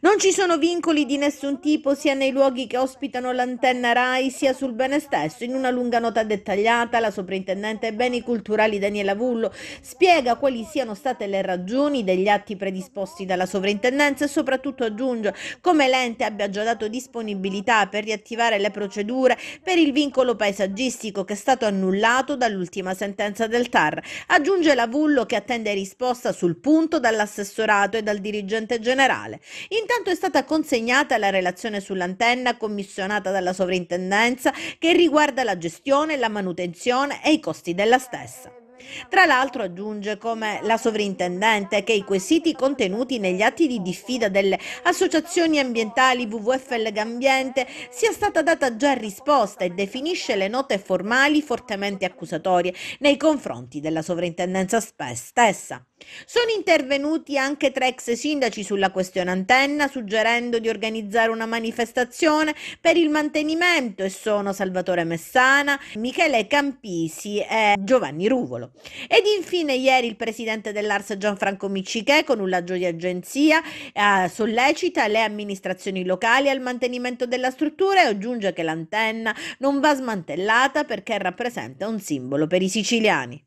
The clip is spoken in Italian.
Non ci sono vincoli di nessun tipo sia nei luoghi che ospitano l'antenna RAI sia sul bene stesso. In una lunga nota dettagliata la soprintendente ai beni culturali Daniela Vullo spiega quali siano state le ragioni degli atti predisposti dalla sovrintendenza e soprattutto aggiunge come l'ente abbia già dato disponibilità per riattivare le procedure per il vincolo paesaggistico che è stato annullato dall'ultima sentenza del TAR. Aggiunge la Vullo che attende risposta sul punto dall'assessorato e dal dirigente generale generale. Intanto è stata consegnata la relazione sull'antenna commissionata dalla sovrintendenza che riguarda la gestione, la manutenzione e i costi della stessa. Tra l'altro aggiunge come la sovrintendente che i quesiti contenuti negli atti di diffida delle associazioni ambientali WWF e Legambiente sia stata data già risposta e definisce le note formali fortemente accusatorie nei confronti della sovrintendenza stessa. Sono intervenuti anche tre ex sindaci sulla questione antenna, suggerendo di organizzare una manifestazione per il mantenimento e sono Salvatore Messana, Michele Campisi e Giovanni Ruvolo. Ed infine ieri il presidente dell'Ars Gianfranco Miccichè con un laggio di agenzia eh, sollecita le amministrazioni locali al mantenimento della struttura e aggiunge che l'antenna non va smantellata perché rappresenta un simbolo per i siciliani.